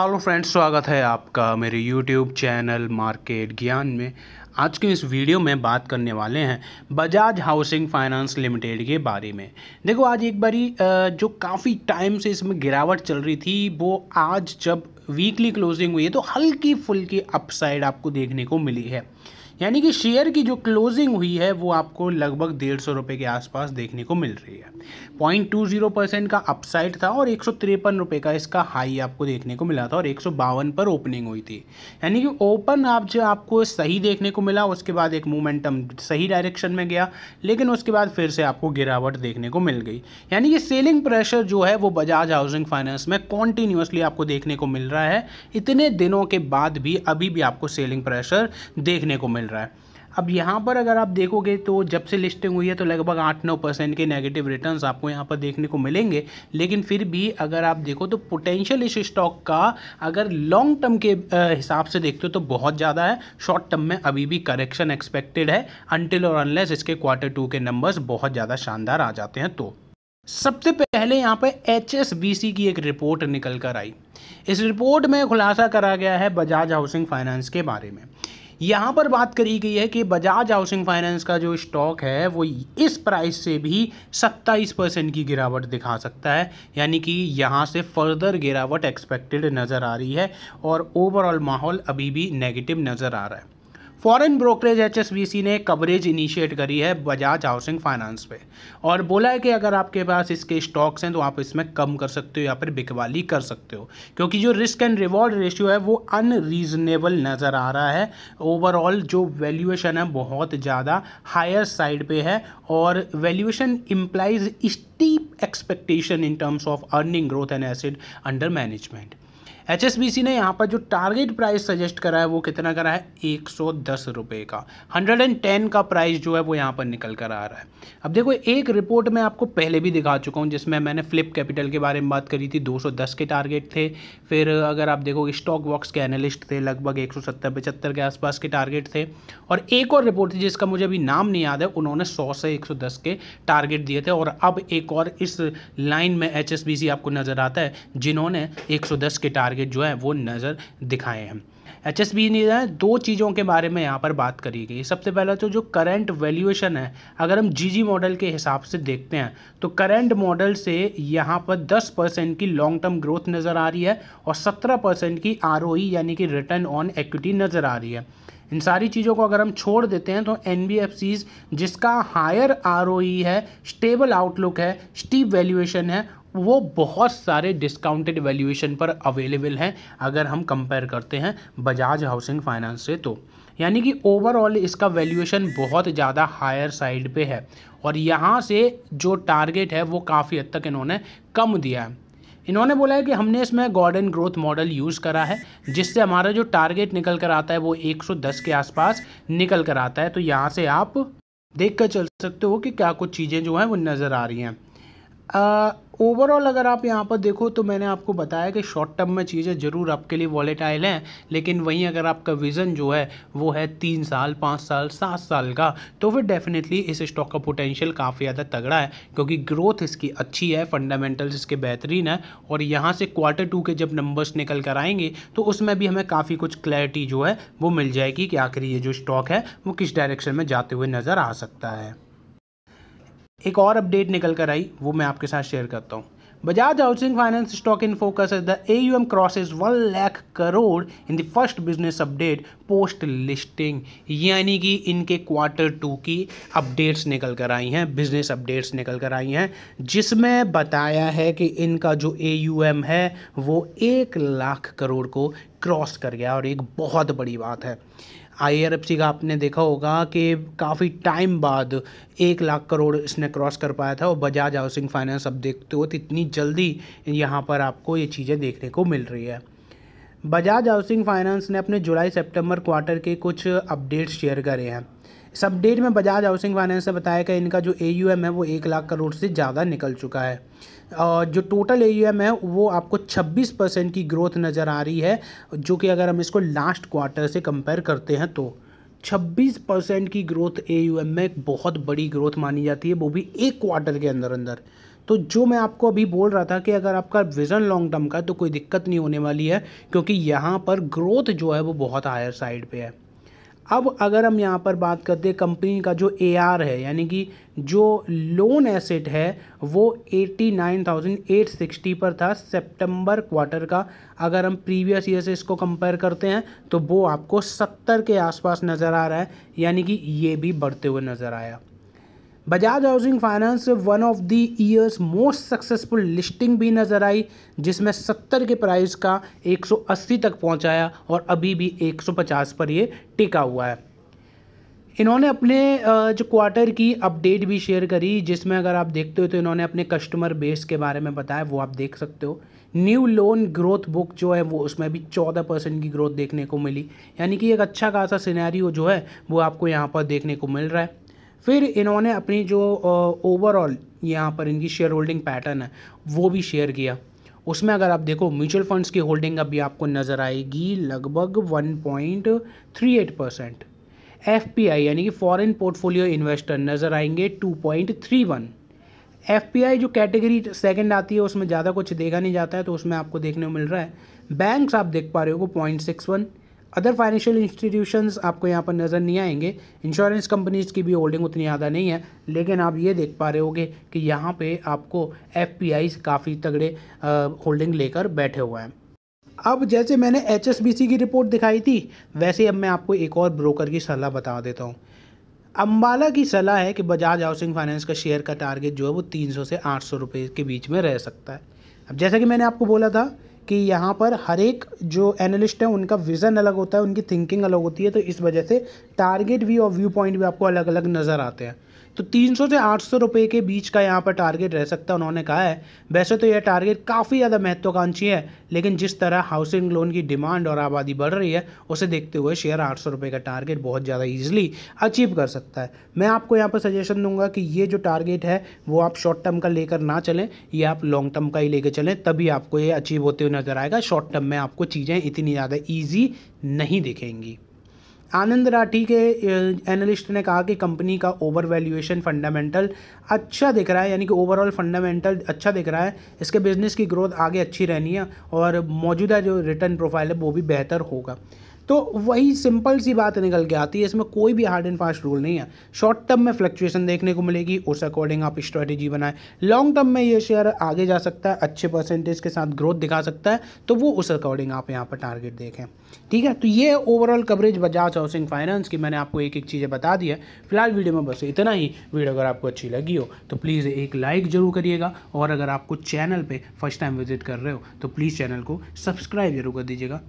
hello friends स्वागत है आपका मेरे यूट्यूब चैनल मार्केट ज्ञान में आज के इस वीडियो में बात करने वाले हैं बजाज हाउसिंग फाइनेंस लिमिटेड के बारे में देखो आज एक बारी जो काफ़ी टाइम से इसमें गिरावट चल रही थी वो आज जब वीकली क्लोजिंग हुई है तो हल्की फुल्की अपसाइड आपको देखने को मिली है यानी कि शेयर की जो क्लोजिंग हुई है वो आपको लगभग डेढ़ सौ रुपये के आसपास देखने को मिल रही है पॉइंट टू जीरो परसेंट का अपसाइड था और एक सौ तिरपन रुपये का इसका हाई आपको देखने को मिला था और एक सौ बावन पर ओपनिंग हुई थी यानी कि ओपन आप जो आपको सही देखने को मिला उसके बाद एक मोमेंटम सही डायरेक्शन में गया लेकिन उसके बाद फिर से आपको गिरावट देखने को मिल गई यानी कि सेलिंग प्रेशर जो है वो बजाज हाउसिंग फाइनेंस में कॉन्टीन्यूसली आपको देखने को मिल रहा है इतने दिनों के बाद भी अभी भी आपको सेलिंग प्रेशर देखने को मिल रहा है अब यहाँ पर अगर आप देखोगे तो जब से लिस्टिंग हुई है तो लगभग आठ नौ परसेंट के नेगेटिव रिटर्न्स आपको यहाँ पर देखने को मिलेंगे लेकिन फिर भी अगर आप देखो तो पोटेंशियल इस स्टॉक का अगर लॉन्ग टर्म के हिसाब से देखते हो तो बहुत ज़्यादा है शॉर्ट टर्म में अभी भी करेक्शन एक्सपेक्टेड है अनटिल और अनलेस इसके क्वार्टर टू के नंबर्स बहुत ज़्यादा शानदार आ जाते हैं तो सबसे पहले यहाँ पर एच की एक रिपोर्ट निकल कर आई इस रिपोर्ट में खुलासा करा गया है बजाज हाउसिंग फाइनेंस के बारे में यहाँ पर बात करी गई है कि बजाज हाउसिंग फाइनेंस का जो स्टॉक है वो इस प्राइस से भी सत्ताईस परसेंट की गिरावट दिखा सकता है यानी कि यहाँ से फर्दर गिरावट एक्सपेक्टेड नज़र आ रही है और ओवरऑल माहौल अभी भी नेगेटिव नज़र आ रहा है फॉरेन ब्रोकरेज एच ने कवरेज इनिशिएट करी है बजाज हाउसिंग फाइनेंस पे और बोला है कि अगर आपके पास इसके स्टॉक्स हैं तो आप इसमें कम कर सकते हो या फिर बिकवाली कर सकते हो क्योंकि जो रिस्क एंड रिवॉर्ड रेशियो है वो अनरीजनेबल नज़र आ रहा है ओवरऑल जो वैल्यूएशन है बहुत ज़्यादा हायर साइड पे है और valuation implies steep expectation in terms of earning growth and asset under management HSBC ने यहाँ पर जो टारगेट प्राइस सजेस्ट करा है वो कितना करा है एक सौ दस रुपये का हंड्रेड एंड टेन का प्राइस जो है वो यहाँ पर निकल कर आ रहा है अब देखो एक रिपोर्ट मैं आपको पहले भी दिखा चुका हूँ जिसमें मैंने फ्लिप कैपिटल के बारे में बात करी थी दो सौ दस के टारगेट थे फिर अगर आप देखो स्टॉक वॉक्स के एनालिस्ट थे लगभग एक सौ सत्तर पचहत्तर के आसपास के टारगेट थे और एक और रिपोर्ट थी जिसका मुझे अभी नाम नहीं याद है उन्होंने सौ से एक सौ दस के टारगेट दिए थे और अब एक और इस लाइन में एच आपको नज़र आता है जिन्होंने एक सौ दस के टारगेट जो है वो नज़र दिखाए हैं एच एस बी ने दो चीज़ों के बारे में यहाँ पर बात करी गई सबसे पहला तो जो करंट वैल्यूएशन है अगर हम जी जी मॉडल के हिसाब से देखते हैं तो करंट मॉडल से यहाँ पर 10 परसेंट की लॉन्ग टर्म ग्रोथ नज़र आ रही है और 17 परसेंट की आर e यानी कि रिटर्न ऑन एक्विटी नज़र आ रही है इन सारी चीज़ों को अगर हम छोड़ देते हैं तो एन जिसका हायर आर e है स्टेबल आउटलुक है स्टीप वैल्यूएशन है वो बहुत सारे डिस्काउंटेड वैल्यूएशन पर अवेलेबल हैं अगर हम कंपेयर करते हैं बजाज हाउसिंग फाइनेंस से तो यानी कि ओवरऑल इसका वैल्यूएशन बहुत ज़्यादा हायर साइड पे है और यहाँ से जो टारगेट है वो काफ़ी हद तक इन्होंने कम दिया है इन्होंने बोला है कि हमने इसमें गॉर्डन ग्रोथ मॉडल यूज़ करा है जिससे हमारा जो टारगेट निकल कर आता है वो 110 के आसपास निकल कर आता है तो यहाँ से आप देख कर चल सकते हो कि क्या कुछ चीज़ें जो हैं वो नज़र आ रही हैं ओवरऑल अगर आप यहाँ पर देखो तो मैंने आपको बताया कि शॉर्ट टर्म में चीज़ें ज़रूर आपके लिए वॉलेटाइल हैं लेकिन वहीं अगर आपका विज़न जो है वो है तीन साल पाँच साल सात साल का तो फिर डेफिनेटली इस स्टॉक का पोटेंशियल काफ़ी ज़्यादा तगड़ा है क्योंकि ग्रोथ इसकी अच्छी है फंडामेंटल्स इसके बेहतरीन है और यहाँ से क्वार्टर टू के जब नंबर्स निकल कर आएंगे तो उसमें भी हमें काफ़ी कुछ क्लैरिटी जो है वो मिल जाएगी कि आखिर ये जो स्टॉक है वो किस डायरेक्शन में जाते हुए नज़र आ सकता है एक और अपडेट निकल कर आई वो मैं आपके साथ शेयर करता हूँ Bajaj Housing Finance stock in focus as the AUM crosses one lakh crore in the first business update post listing यानी कि इनके क्वार्टर टू की अपडेट्स निकल कर आई हैं बिजनेस अपडेट्स निकल कर आई हैं जिसमें बताया है कि इनका जो एम है वो एक लाख करोड़ को क्रॉस कर गया और एक बहुत बड़ी बात है आई का आपने देखा होगा कि काफ़ी टाइम बाद एक लाख करोड़ इसने क्रॉस कर पाया था और बजाज हाउसिंग फाइनेंस अब देखते हो तो इतनी जल्दी यहाँ पर आपको ये चीज़ें देखने को मिल रही है बजाज हाउसिंग फाइनेंस ने अपने जुलाई सितंबर क्वार्टर के कुछ अपडेट्स शेयर करे हैं इस अपडेट में बजाज हाउसिंग फाइनेंस ने बताया कि इनका जो ए है वो एक लाख करोड़ से ज़्यादा निकल चुका है और जो टोटल ए है वो आपको 26 परसेंट की ग्रोथ नज़र आ रही है जो कि अगर हम इसको लास्ट क्वार्टर से कंपेयर करते हैं तो 26 परसेंट की ग्रोथ ए में एक बहुत बड़ी ग्रोथ मानी जाती है वो भी एक क्वार्टर के अंदर अंदर तो जो मैं आपको अभी बोल रहा था कि अगर आपका विज़न लॉन्ग टर्म का है तो कोई दिक्कत नहीं होने वाली है क्योंकि यहाँ पर ग्रोथ जो है वो बहुत हायर साइड पे है अब अगर हम यहाँ पर बात करते हैं कंपनी का जो ए है यानी कि जो लोन एसेट है वो 89,860 पर था सितंबर क्वार्टर का अगर हम प्रीवियस ईयर से इसको कंपेयर करते हैं तो वो आपको 70 के आसपास नज़र आ रहा है यानी कि ये भी बढ़ते हुए नज़र आया Bajaj housing finance one of the year's most successful listing भी नज़र आई जिसमें 70 के प्राइस का 180 तक पहुंचाया और अभी भी 150 पर ये टिका हुआ है इन्होंने अपने जो क्वार्टर की अपडेट भी शेयर करी जिसमें अगर आप देखते हो तो इन्होंने अपने कस्टमर बेस के बारे में बताया वो आप देख सकते हो न्यू लोन ग्रोथ बुक जो है वो उसमें भी चौदह परसेंट की ग्रोथ देखने को मिली यानी कि एक अच्छा खासा सिनेरियो जो है वो आपको यहाँ पर देखने को मिल रहा है फिर इन्होंने अपनी जो ओवरऑल यहाँ पर इनकी शेयर होल्डिंग पैटर्न है वो भी शेयर किया उसमें अगर आप देखो म्यूचुअल फंड्स की होल्डिंग अभी आपको नज़र आएगी लगभग 1.38 परसेंट एफ यानी कि फॉरेन पोर्टफोलियो इन्वेस्टर नज़र आएंगे two point three P I जो कैटेगरी सेकेंड आती है उसमें ज़्यादा कुछ देखा नहीं जाता है तो उसमें आपको देखने को मिल रहा है बैंक्स आप देख पा रहे हो point six one other financial institutions आपको यहाँ पर नज़र नहीं आएंगे इंश्योरेंस कंपनीज़ की भी होल्डिंग उतनी ज़्यादा नहीं है लेकिन आप ये देख पा रहे होगे कि यहाँ पे आपको एफ काफ़ी तगड़े होल्डिंग लेकर बैठे हुए हैं अब जैसे मैंने एच की रिपोर्ट दिखाई थी वैसे अब मैं आपको एक और ब्रोकर की सलाह बता देता हूँ अम्बाला की सलाह है कि बजाज हाउसिंग फाइनेंस का शेयर का टारगेट जो है वो 300 से 800 रुपए के बीच में रह सकता है अब जैसा कि मैंने आपको बोला था कि यहाँ पर हर एक जो एनालिस्ट है उनका विज़न अलग होता है उनकी थिंकिंग अलग होती है तो इस वजह से टारगेट भी और व्यू पॉइंट भी आपको अलग अलग नज़र आते हैं तो 300 से 800 रुपए के बीच का यहाँ पर टारगेट रह सकता है उन्होंने कहा है वैसे तो यह टारगेट काफ़ी ज़्यादा महत्वाकांक्षी है लेकिन जिस तरह हाउसिंग लोन की डिमांड और आबादी बढ़ रही है उसे देखते हुए शेयर आठ सौ का टारगेट बहुत ज़्यादा ईजिली अचीव कर सकता है मैं आपको यहाँ पर सजेशन दूंगा कि ये जो टारगेट है वो आप शॉर्ट टर्म का लेकर ना चलें ये आप लॉन्ग टर्म का ही लेकर चलें तभी आपको ये अचीव होते हुए नज़र आएगा शॉर्ट टर्म में आपको चीज़ें इतनी ज़्यादा ईजी नहीं दिखेंगी आनंद राठी के एनालिस्ट ने कहा कि कंपनी का ओवर वैल्यूएशन फंडामेंटल अच्छा दिख रहा है यानी कि ओवरऑल फंडामेंटल अच्छा दिख रहा है इसके बिजनेस की ग्रोथ आगे अच्छी रहनी है और मौजूदा जो रिटर्न प्रोफाइल है वो भी बेहतर होगा तो वही सिंपल सी बात निकल के आती है इसमें कोई भी हार्ड एंड फास्ट रूल नहीं है शॉर्ट टर्म में फ्लक्चुएशन देखने को मिलेगी उस अकॉर्डिंग आप स्ट्रेटेजी बनाएं लॉन्ग टर्म में ये शेयर आगे जा सकता है अच्छे परसेंटेज के साथ ग्रोथ दिखा सकता है तो वो उस अकॉर्डिंग आप यहाँ पर टारगेट देखें ठीक है तो ये overall coverage Bajaj housing finance की मैंने आपको एक एक चीज़ें बता दी है फिलहाल वीडियो में बस इतना ही वीडियो अगर आपको अच्छी लगी हो तो प्लीज़ एक लाइक ज़रूर करिएगा और अगर आपको चैनल पर फर्स्ट टाइम विजिट कर रहे हो तो प्लीज़ चैनल को सब्सक्राइब जरूर कर दीजिएगा